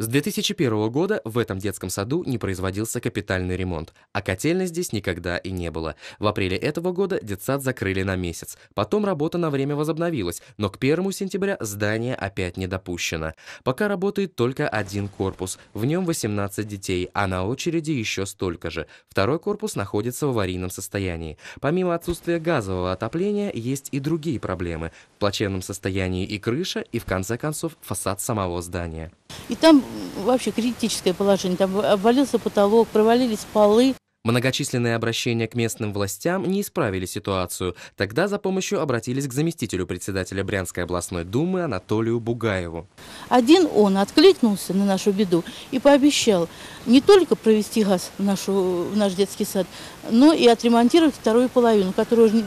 С 2001 года в этом детском саду не производился капитальный ремонт, а котельной здесь никогда и не было. В апреле этого года детсад закрыли на месяц. Потом работа на время возобновилась, но к 1 сентября здание опять не допущено. Пока работает только один корпус, в нем 18 детей, а на очереди еще столько же. Второй корпус находится в аварийном состоянии. Помимо отсутствия газового отопления, есть и другие проблемы. В плачевном состоянии и крыша, и в конце концов фасад самого здания. И там вообще критическое положение. Там обвалился потолок, провалились полы. Многочисленные обращения к местным властям не исправили ситуацию. Тогда за помощью обратились к заместителю председателя Брянской областной думы Анатолию Бугаеву. Один он откликнулся на нашу беду и пообещал не только провести газ в, нашу, в наш детский сад, но и отремонтировать вторую половину, которая уже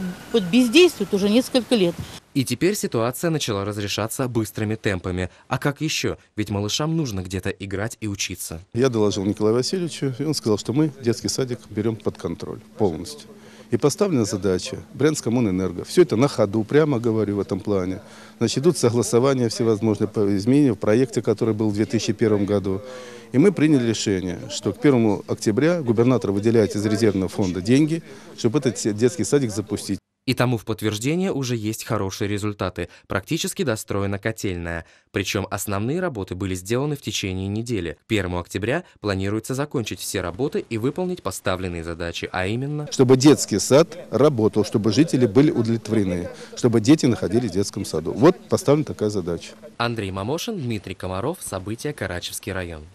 бездействует уже несколько лет. И теперь ситуация начала разрешаться быстрыми темпами. А как еще? Ведь малышам нужно где-то играть и учиться. Я доложил Николаю Васильевичу, и он сказал, что мы детский садик берем под контроль полностью. И поставлена задача Брянск Брянскоммунэнерго. Все это на ходу, прямо говорю в этом плане. Значит, идут согласования всевозможные по изменения в проекте, который был в 2001 году. И мы приняли решение, что к 1 октября губернатор выделяет из резервного фонда деньги, чтобы этот детский садик запустить. И тому в подтверждение уже есть хорошие результаты, практически достроена котельная. Причем основные работы были сделаны в течение недели. К 1 октября планируется закончить все работы и выполнить поставленные задачи, а именно... Чтобы детский сад работал, чтобы жители были удовлетворены, чтобы дети находились в детском саду. Вот поставлена такая задача. Андрей Мамошин, Дмитрий Комаров, события Карачевский район.